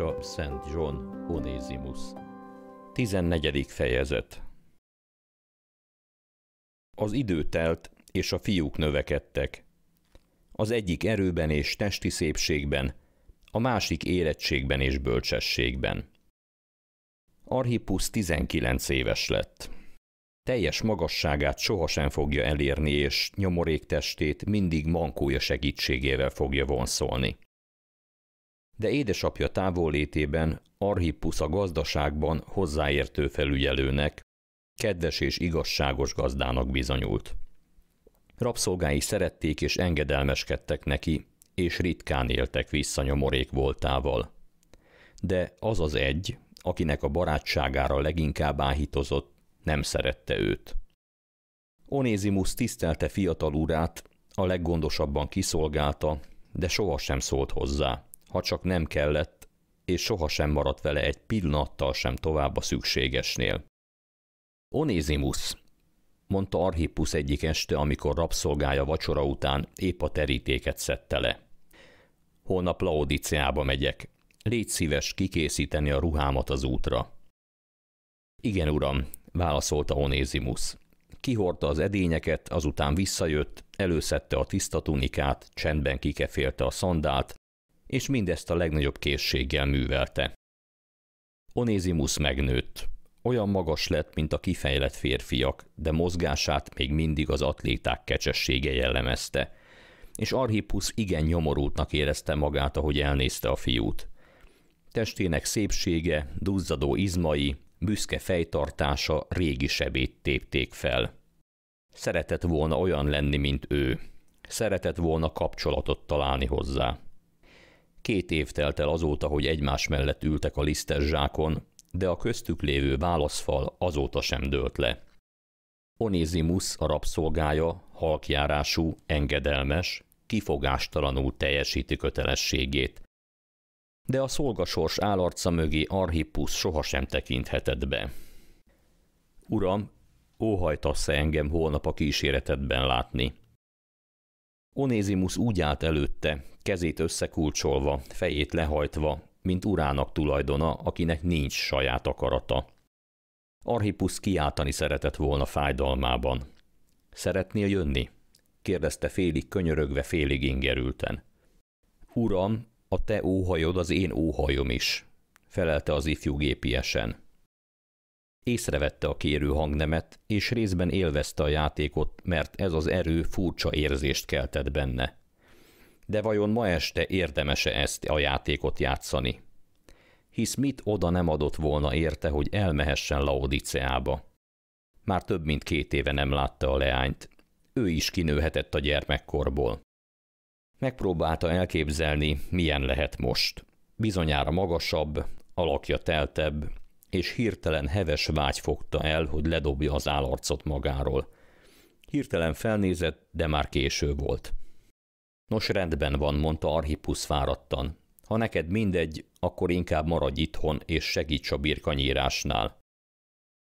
Írása Szent John Onésimus. 14. fejezet Az idő telt, és a fiúk növekedtek. Az egyik erőben és testi szépségben, a másik érettségben és bölcsességben. Arhipus 19 éves lett. Teljes magasságát sohasem fogja elérni, és nyomorék testét mindig mankója segítségével fogja vonszolni de édesapja távollétében Arhippus a gazdaságban hozzáértő felügyelőnek, kedves és igazságos gazdának bizonyult. Rabszolgái szerették és engedelmeskedtek neki, és ritkán éltek vissza nyomorék voltával. De az az egy, akinek a barátságára leginkább áhítozott, nem szerette őt. Onézimus tisztelte fiatal urát, a leggondosabban kiszolgálta, de sohasem szólt hozzá ha csak nem kellett, és sohasem maradt vele egy pillanattal sem tovább a szükségesnél. Onézimus, mondta Archippus egyik este, amikor rabszolgája vacsora után épp a terítéket szedte le. Holnap Laodiceába megyek. Légy szíves kikészíteni a ruhámat az útra. Igen, uram, válaszolta Onézimus. Kihordta az edényeket, azután visszajött, előszette a tiszta tunikát, csendben kikefélte a szandált, és mindezt a legnagyobb készséggel művelte. Onézimus megnőtt. Olyan magas lett, mint a kifejlett férfiak, de mozgását még mindig az atléták kecsessége jellemezte, és Arhipusz igen nyomorultnak érezte magát, ahogy elnézte a fiút. Testének szépsége, duzzadó izmai, büszke fejtartása régi sebét tépték fel. Szeretett volna olyan lenni, mint ő. Szeretett volna kapcsolatot találni hozzá. Két év telt el azóta, hogy egymás mellett ültek a lisztes zsákon, de a köztük lévő válaszfal azóta sem dőlt le. Onézimus a rabszolgája, halkjárású, engedelmes, kifogástalanul teljesíti kötelességét. De a szolgasors állarca mögé Arhippus sohasem tekinthetett be. Uram, óhajtasz-e engem holnap a kíséretedben látni? Onézimus úgy állt előtte, kezét összekulcsolva, fejét lehajtva, mint urának tulajdona, akinek nincs saját akarata. Arhipus kiáltani szeretett volna fájdalmában. Szeretnél jönni? kérdezte félig könyörögve, félig ingerülten. Uram, a te óhajod az én óhajom is, felelte az ifjú gépiesen. Észrevette a kérő hangnemet, és részben élvezte a játékot, mert ez az erő furcsa érzést keltett benne. De vajon ma este érdemese ezt a játékot játszani? Hisz mit oda nem adott volna érte, hogy elmehessen Laodiceába? Már több mint két éve nem látta a leányt. Ő is kinőhetett a gyermekkorból. Megpróbálta elképzelni, milyen lehet most. Bizonyára magasabb, alakja teltebb, és hirtelen heves vágy fogta el, hogy ledobja az állarcot magáról. Hirtelen felnézett, de már késő volt. Nos, rendben van, mondta Arhipusz fáradtan. Ha neked mindegy, akkor inkább maradj itthon, és segíts a birkanyírásnál.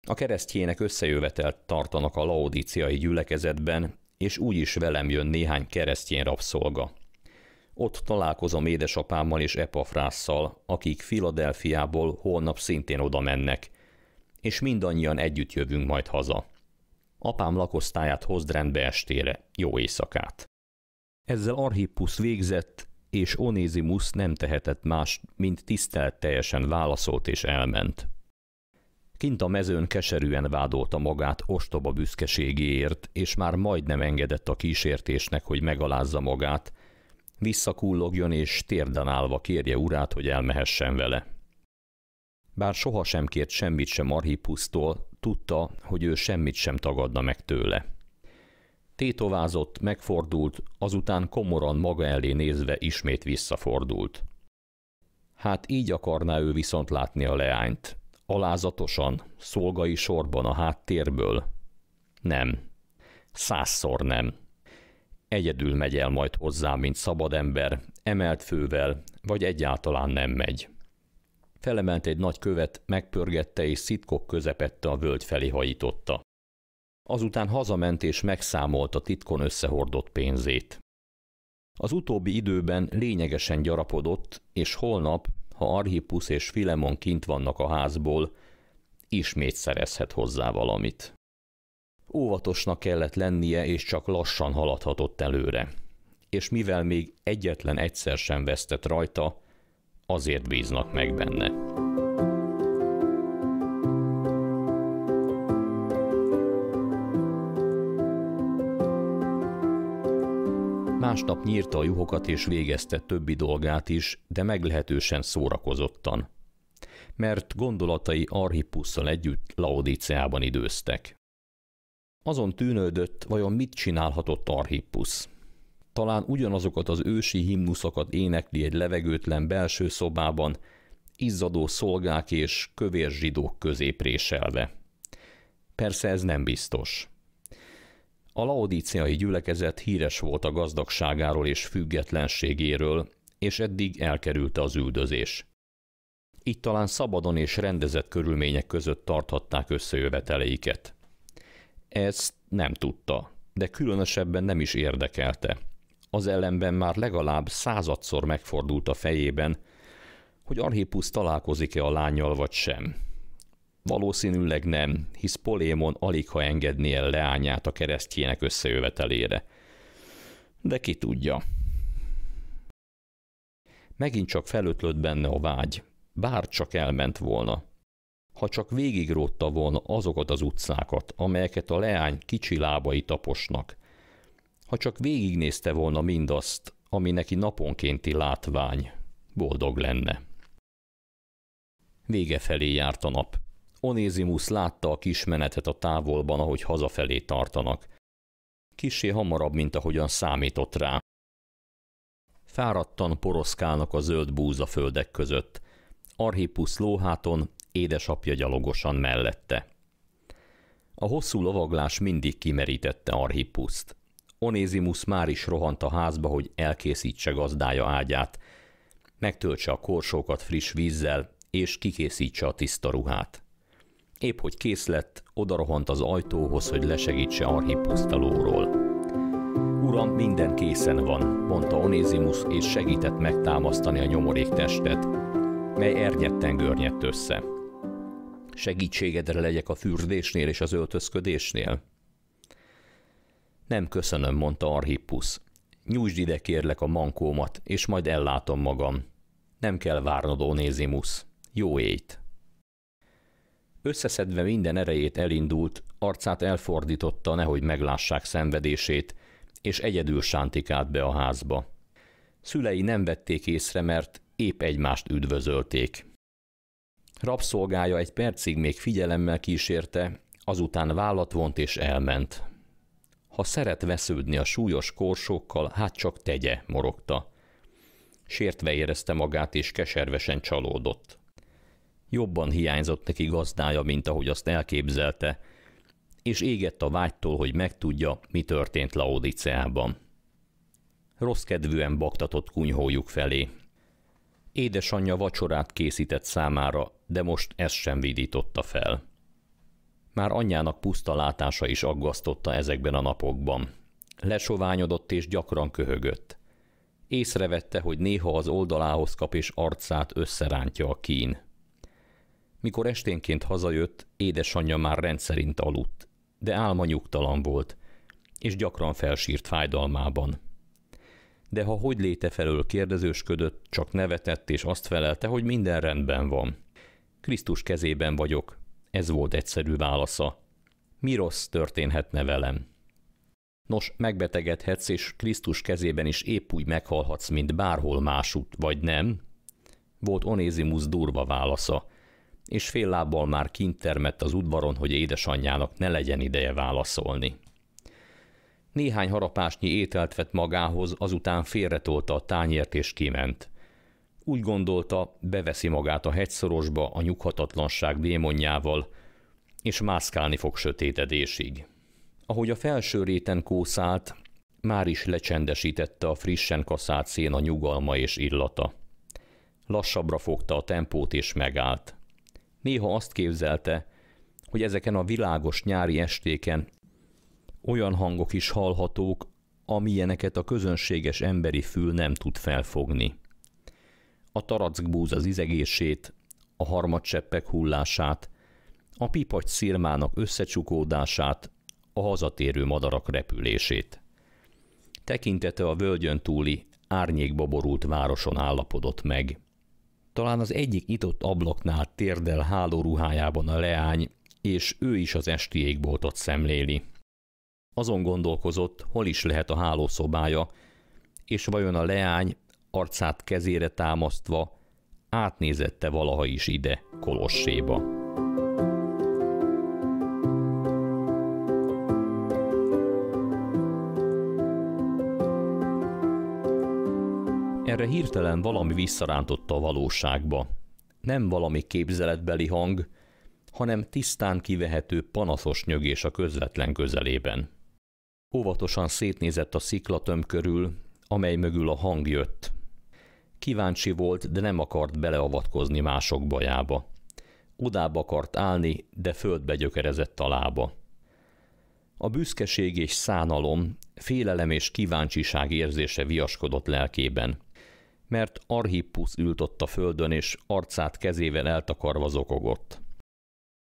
A keresztjének összejövetelt tartanak a laodiciai gyülekezetben, és úgyis velem jön néhány keresztjén rabszolga. Ott találkozom édesapámmal és Epafrásszal, akik Filadelfiából holnap szintén oda mennek, és mindannyian együtt jövünk majd haza. Apám lakosztályát hozd rendbe estére, jó éjszakát. Ezzel Archippus végzett, és Onézimus nem tehetett más, mint tisztelt teljesen válaszolt és elment. Kint a mezőn keserűen vádolta magát ostoba büszkeségéért, és már majdnem engedett a kísértésnek, hogy megalázza magát, visszakullogjon és térden állva kérje urát, hogy elmehessen vele. Bár sem kért semmit sem Arhipusztól, tudta, hogy ő semmit sem tagadna meg tőle. Tétovázott, megfordult, azután komoran maga elé nézve ismét visszafordult. Hát így akarná ő viszont látni a leányt. Alázatosan, szolgai sorban a háttérből. Nem. Százszor nem. Egyedül megy el majd hozzá, mint szabad ember, emelt fővel, vagy egyáltalán nem megy. Felemelt egy nagy követ, megpörgette és szitkok közepette a völgy felé hajította. Azután hazament és a titkon összehordott pénzét. Az utóbbi időben lényegesen gyarapodott, és holnap, ha Archippus és Filemon kint vannak a házból, ismét szerezhet hozzá valamit. Óvatosnak kellett lennie, és csak lassan haladhatott előre. És mivel még egyetlen egyszer sem vesztett rajta, azért bíznak meg benne. Másnap nyírta a juhokat és végezte többi dolgát is, de meglehetősen szórakozottan. Mert gondolatai Arhippusszal együtt Laodiceában időztek. Azon tűnődött, vajon mit csinálhatott Tarhippusz. Talán ugyanazokat az ősi himnuszokat énekli egy levegőtlen belső szobában, izzadó szolgák és kövér zsidók középréselve. Persze ez nem biztos. A laodíciai gyülekezet híres volt a gazdagságáról és függetlenségéről, és eddig elkerülte az üldözés. Így talán szabadon és rendezett körülmények között tarthatták összejöveteleiket. Ezt nem tudta, de különösebben nem is érdekelte. Az ellenben már legalább századszor megfordult a fejében, hogy Arhipusz találkozik-e a lányjal vagy sem. Valószínűleg nem, hisz Polémon alig ha engedné el leányát a keresztjének összejövetelére. De ki tudja. Megint csak felötlött benne a vágy, bár csak elment volna ha csak végigrótta volna azokat az utcákat, amelyeket a leány kicsi lábai taposnak, ha csak végignézte volna mindazt, ami neki naponkénti látvány, boldog lenne. Vége felé járt a nap. Onézimus látta a kismenetet a távolban, ahogy hazafelé tartanak. Kisé hamarabb, mint ahogyan számított rá. Fáradtan poroszkálnak a zöld földek között. Arhippus lóháton édesapja gyalogosan mellette. A hosszú lovaglás mindig kimerítette Arhippuszt. Onézimus már is rohant a házba, hogy elkészítse gazdája ágyát, megtöltse a korsókat friss vízzel, és kikészítse a tiszta ruhát. Épp hogy kész lett, odarohant az ajtóhoz, hogy lesegítse Arhippuszt a lóról. Uram, minden készen van, mondta Onézimus, és segített megtámasztani a nyomorék testet, mely ernyetten görnyedt össze segítségedre legyek a fürdésnél és az öltözködésnél? Nem köszönöm, mondta Arhippus. Nyújtsd ide kérlek a mankómat, és majd ellátom magam. Nem kell várnod, Onézimus. Jó éjt! Összeszedve minden erejét elindult, arcát elfordította, nehogy meglássák szenvedését, és egyedül sántikált be a házba. Szülei nem vették észre, mert épp egymást üdvözölték. Rabszolgája egy percig még figyelemmel kísérte, azután vállat vont és elment. Ha szeret vesződni a súlyos korsókkal, hát csak tegye, morogta. Sértve érezte magát, és keservesen csalódott. Jobban hiányzott neki gazdája, mint ahogy azt elképzelte, és égett a vágytól, hogy megtudja, mi történt Laodiceában. Rossz kedvűen baktatott kunyhójuk felé, Édesanyja vacsorát készített számára, de most ezt sem vidította fel. Már anyjának puszta látása is aggasztotta ezekben a napokban. Lesoványodott és gyakran köhögött. Észrevette, hogy néha az oldalához kap és arcát összerántja a kín. Mikor esténként hazajött, édesanyja már rendszerint aludt, de álma nyugtalan volt, és gyakran felsírt fájdalmában de ha hogy léte felől kérdezősködött, csak nevetett és azt felelte, hogy minden rendben van. Krisztus kezében vagyok. Ez volt egyszerű válasza. Mi rossz történhetne velem? Nos, megbetegedhetsz, és Krisztus kezében is épp úgy meghalhatsz, mint bárhol másút, vagy nem? Volt Onézimus durva válasza, és fél lábbal már kint termett az udvaron, hogy édesanyjának ne legyen ideje válaszolni. Néhány harapásnyi ételt vett magához, azután félretolta a tányért és kiment. Úgy gondolta, beveszi magát a hegyszorosba a nyughatatlanság démonjával, és mászkálni fog sötétedésig. Ahogy a felső réten kószált, már is lecsendesítette a frissen kaszált széna nyugalma és illata. Lassabbra fogta a tempót és megállt. Néha azt képzelte, hogy ezeken a világos nyári estéken olyan hangok is hallhatók, amilyeneket a közönséges emberi fül nem tud felfogni. A tarack búz az izegését, a harmadcseppek hullását, a pipacs szirmának összecsukódását, a hazatérő madarak repülését. Tekintete a völgyön túli, árnyékba borult városon állapodott meg. Talán az egyik nyitott ablaknál térdel hálóruhájában a leány, és ő is az esti égboltot szemléli. Azon gondolkozott, hol is lehet a hálószobája, és vajon a leány arcát kezére támasztva átnézette valaha is ide, Kolosséba. Erre hirtelen valami visszarántotta a valóságba. Nem valami képzeletbeli hang, hanem tisztán kivehető panaszos nyögés a közvetlen közelében. Óvatosan szétnézett a sziklatöm körül, amely mögül a hang jött. Kíváncsi volt, de nem akart beleavatkozni mások bajába. Odába akart állni, de földbe gyökerezett a lába. A büszkeség és szánalom, félelem és kíváncsiság érzése viaskodott lelkében, mert Arhippusz ült ott a földön, és arcát kezével eltakarva zokogott.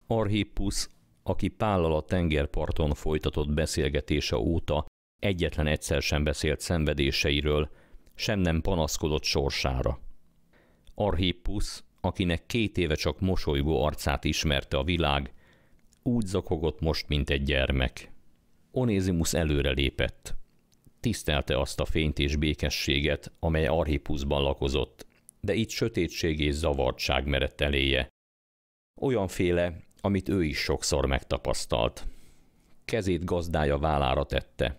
Arhippusz aki Pállal a tengerparton folytatott beszélgetése óta egyetlen egyszer sem beszélt szenvedéseiről, sem nem panaszkodott sorsára. Arhippus, akinek két éve csak mosolygó arcát ismerte a világ, úgy zakogott most, mint egy gyermek. Onézimus előre lépett. Tisztelte azt a fényt és békességet, amely Arhipuszban lakozott, de itt sötétség és zavartság merett eléje. Olyanféle, amit ő is sokszor megtapasztalt. Kezét gazdája vállára tette.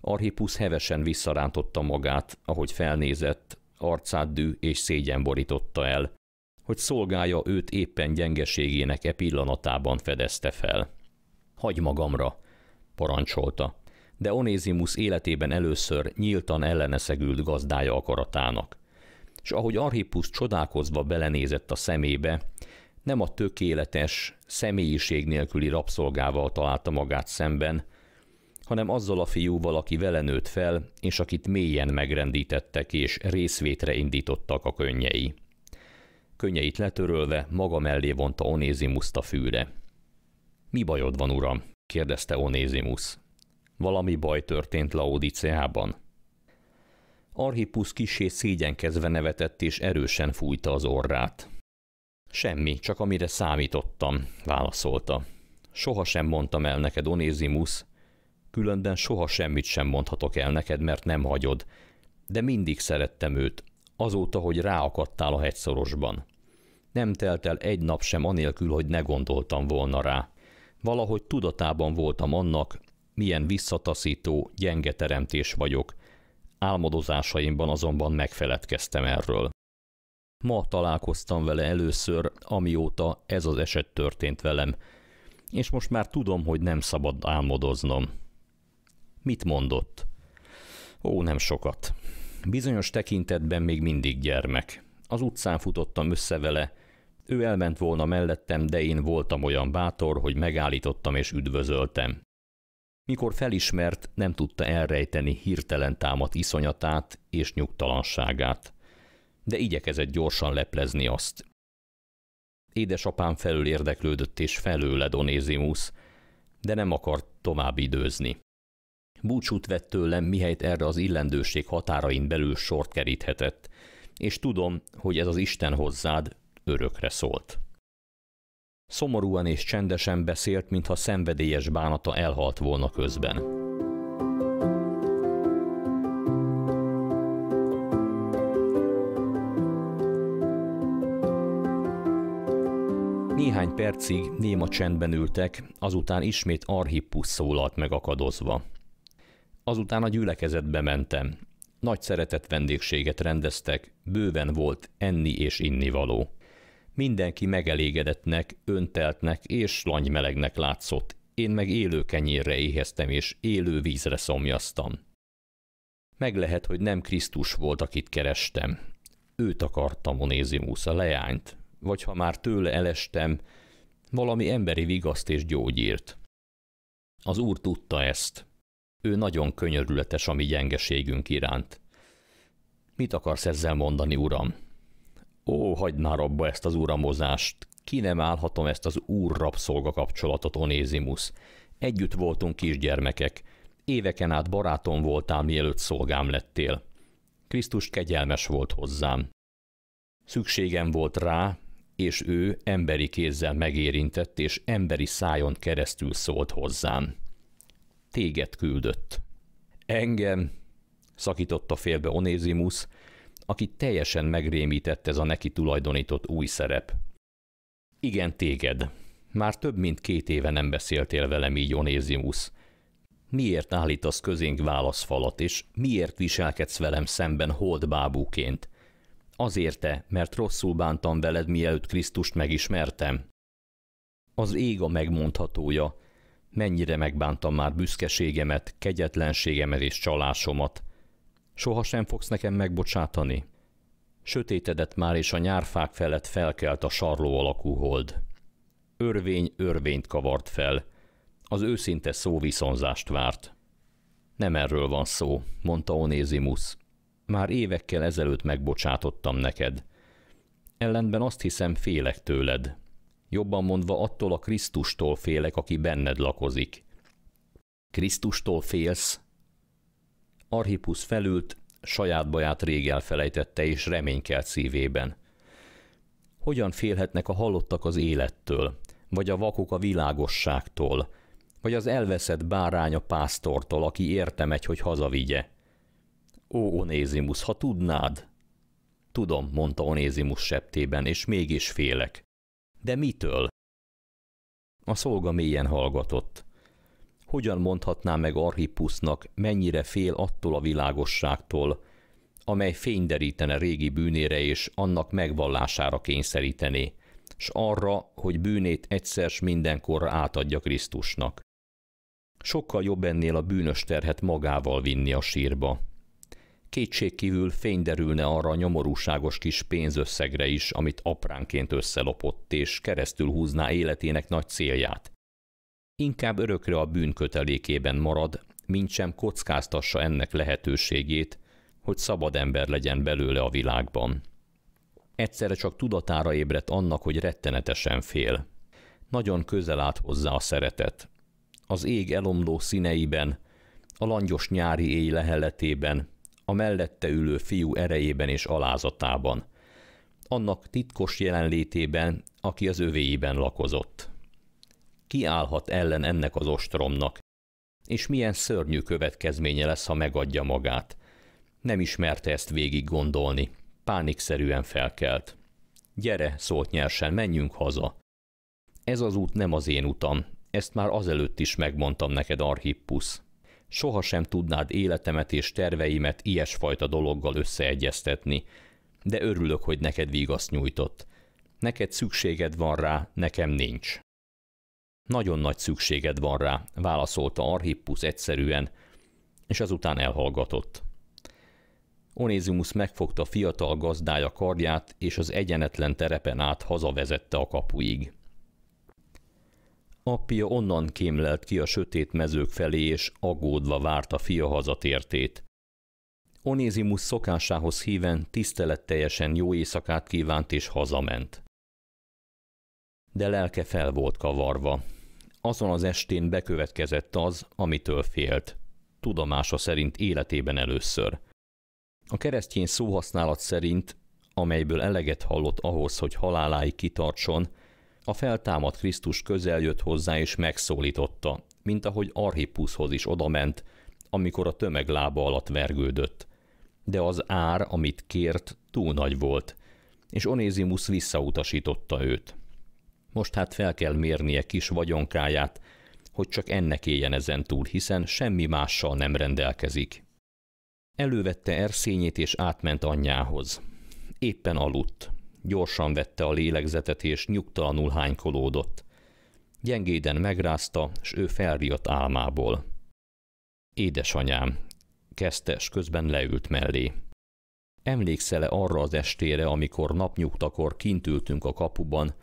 Arhipusz hevesen visszarántotta magát, ahogy felnézett, arcát dű és szégyen borította el, hogy szolgája őt éppen gyengeségének e pillanatában fedezte fel. Hagy magamra, parancsolta, de Onézimus életében először nyíltan elleneszegült gazdája akaratának. És ahogy Arhipus csodálkozva belenézett a szemébe, nem a tökéletes, személyiség nélküli rabszolgával találta magát szemben, hanem azzal a fiúval, aki vele nőtt fel, és akit mélyen megrendítettek és részvétre indítottak a könnyei. Könnyeit letörölve maga mellé vonta Onézimuszt a fűre. Mi bajod van, uram? kérdezte Onézimus. Valami baj történt Laodiceában? Arhippus kisé szégyenkezve nevetett és erősen fújta az orrát. Semmi, csak amire számítottam, válaszolta. Soha sem mondtam el neked, Onésimus, Különben soha semmit sem mondhatok el neked, mert nem hagyod. De mindig szerettem őt, azóta, hogy ráakadtál a hegyszorosban. Nem telt el egy nap sem anélkül, hogy ne gondoltam volna rá. Valahogy tudatában voltam annak, milyen visszataszító, gyenge teremtés vagyok. Álmodozásaimban azonban megfeledkeztem erről. Ma találkoztam vele először, amióta ez az eset történt velem, és most már tudom, hogy nem szabad álmodoznom. Mit mondott? Ó, nem sokat. Bizonyos tekintetben még mindig gyermek. Az utcán futottam össze vele, ő elment volna mellettem, de én voltam olyan bátor, hogy megállítottam és üdvözöltem. Mikor felismert, nem tudta elrejteni hirtelen támadt iszonyatát és nyugtalanságát de igyekezett gyorsan leplezni azt. Édesapám felül érdeklődött és felőle Donézimus, de nem akart tovább időzni. Búcsút vett tőlem, mihelyt erre az illendőség határain belül sort keríthetett, és tudom, hogy ez az Isten hozzád örökre szólt. Szomorúan és csendesen beszélt, mintha szenvedélyes bánata elhalt volna közben. Néhány percig néma csendben ültek, azután ismét Arhippus szólalt megakadozva. Azután a gyülekezetbe mentem. Nagy szeretett vendégséget rendeztek, bőven volt enni és inni való. Mindenki megelégedettnek, önteltnek és langymelegnek látszott, én meg élő kenyérre éheztem és élő vízre szomjaztam. Meg lehet, hogy nem Krisztus volt, akit kerestem. Őt akartam, Onézimusz, a leányt, vagy ha már tőle elestem, valami emberi vigaszt és gyógyírt. Az úr tudta ezt. Ő nagyon könyörületes a mi gyengeségünk iránt. Mit akarsz ezzel mondani, uram? Ó, hagyd már abba ezt az uramozást. Ki nem állhatom ezt az úr-rabszolga kapcsolatot, Onézimus. Együtt voltunk kisgyermekek. Éveken át barátom voltál, mielőtt szolgám lettél. Krisztus kegyelmes volt hozzám. Szükségem volt rá, és ő emberi kézzel megérintett, és emberi szájon keresztül szólt hozzám. Téged küldött. Engem, szakította félbe Onésimus, aki teljesen megrémített ez a neki tulajdonított új szerep. Igen, téged. Már több mint két éve nem beszéltél velem így, Onésimus. Miért állítasz közénk válaszfalat, és miért viselkedsz velem szemben holdbábúként? Azért-e, mert rosszul bántam veled, mielőtt Krisztust megismertem? Az ég a megmondhatója, mennyire megbántam már büszkeségemet, kegyetlenségemet és csalásomat. Soha sem fogsz nekem megbocsátani. Sötétedett már, és a nyárfák felett felkelt a sarló alakú hold. Örvény örvényt kavart fel. Az őszinte szóviszonzást várt. Nem erről van szó, mondta Onésimus. Már évekkel ezelőtt megbocsátottam neked. Ellenben azt hiszem, félek tőled. Jobban mondva, attól a Krisztustól félek, aki benned lakozik. Krisztustól félsz? Arhipusz felült, saját baját rég elfelejtette és reménykelt szívében. Hogyan félhetnek a halottak az élettől, vagy a vakok a világosságtól, vagy az elveszett bárány a pásztortól, aki érte megy, hogy hazavigye? Ó, Onézimus, ha tudnád! Tudom, mondta Onézimus septében, és mégis félek. De mitől? A szolga mélyen hallgatott. Hogyan mondhatná meg Archipusznak, mennyire fél attól a világosságtól, amely fényderítene régi bűnére és annak megvallására kényszerítené, s arra, hogy bűnét egyszer s mindenkorra átadja Krisztusnak. Sokkal jobb ennél a bűnös terhet magával vinni a sírba kétségkívül fény derülne arra a nyomorúságos kis pénzösszegre is, amit apránként összelopott, és keresztül húzná életének nagy célját. Inkább örökre a bűn kötelékében marad, mint sem kockáztassa ennek lehetőségét, hogy szabad ember legyen belőle a világban. Egyszerre csak tudatára ébredt annak, hogy rettenetesen fél. Nagyon közel állt hozzá a szeretet. Az ég elomló színeiben, a langyos nyári éj leheletében, a mellette ülő fiú erejében és alázatában, annak titkos jelenlétében, aki az övéiben lakozott. Ki állhat ellen ennek az ostromnak, és milyen szörnyű következménye lesz, ha megadja magát. Nem ismerte ezt végig gondolni, pánikszerűen felkelt. Gyere, szólt nyersen, menjünk haza. Ez az út nem az én utam, ezt már azelőtt is megmondtam neked, Arhippusz sohasem tudnád életemet és terveimet ilyesfajta dologgal összeegyeztetni, de örülök, hogy neked vigaszt nyújtott. Neked szükséged van rá, nekem nincs. Nagyon nagy szükséged van rá, válaszolta Arhippus egyszerűen, és azután elhallgatott. Onézimus megfogta fiatal gazdája karját, és az egyenetlen terepen át hazavezette a kapuig. Apja onnan kémlelt ki a sötét mezők felé, és aggódva várta fia hazatértét. Onézimus szokásához híven tiszteletteljesen jó éjszakát kívánt és hazament. De lelke fel volt kavarva. Azon az estén bekövetkezett az, amitől félt. Tudomása szerint életében először. A keresztény szóhasználat szerint, amelyből eleget hallott ahhoz, hogy haláláig kitartson, a feltámad Krisztus közel jött hozzá és megszólította, mint ahogy Arhippuszhoz is odament, amikor a tömeg lába alatt vergődött. De az ár, amit kért, túl nagy volt, és Onézimus visszautasította őt. Most hát fel kell mérnie kis vagyonkáját, hogy csak ennek éljen ezen túl, hiszen semmi mással nem rendelkezik. Elővette erszényét és átment anyjához. Éppen aludt. Gyorsan vette a lélegzetet, és nyugtalanul hánykolódott. Gyengéden megrázta, s ő felriadt álmából. Édesanyám, kezdtes közben leült mellé. Emlékszele arra az estére, amikor napnyugtakor kint ültünk a kapuban,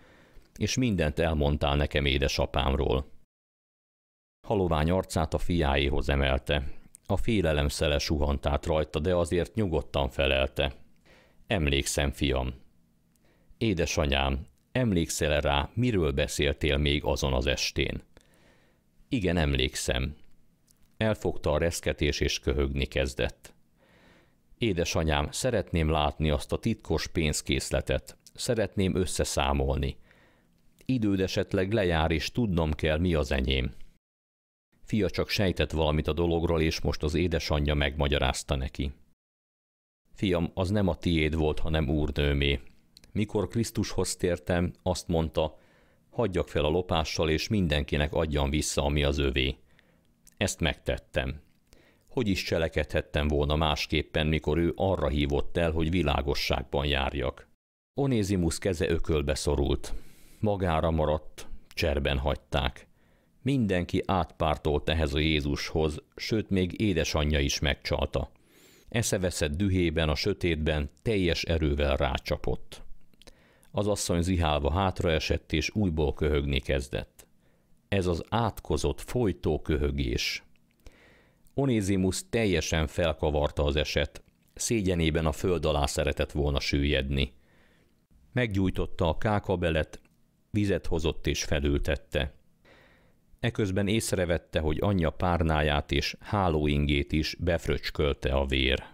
és mindent elmondtál nekem édesapámról. Halovány arcát a fiáéhoz emelte. A félelem szele suhant át rajta, de azért nyugodtan felelte. Emlékszem, fiam, Édesanyám, emlékszel rá, miről beszéltél még azon az estén? Igen, emlékszem. Elfogta a reszketés és köhögni kezdett. Édesanyám, szeretném látni azt a titkos pénzkészletet. Szeretném összeszámolni. Időd esetleg lejár, és tudnom kell, mi az enyém. Fia csak sejtett valamit a dologról, és most az édesanyja megmagyarázta neki. Fiam, az nem a tiéd volt, hanem úrnőmé, mikor Krisztushoz tértem, azt mondta, hagyjak fel a lopással, és mindenkinek adjam vissza, ami az övé. Ezt megtettem. Hogy is cselekedhettem volna másképpen, mikor ő arra hívott el, hogy világosságban járjak. Onézimus keze ökölbe szorult. Magára maradt, cserben hagyták. Mindenki átpártolt ehhez a Jézushoz, sőt még édesanyja is megcsalta. Eszeveszett dühében a sötétben teljes erővel rácsapott. Az asszony zihálva hátraesett, és újból köhögni kezdett. Ez az átkozott, folytó köhögés. Onézimus teljesen felkavarta az eset, szégyenében a föld alá szeretett volna süllyedni. Meggyújtotta a kákabelet, vizet hozott és felültette. Eközben észrevette, hogy anyja párnáját és hálóingét is befröcskölte a vér.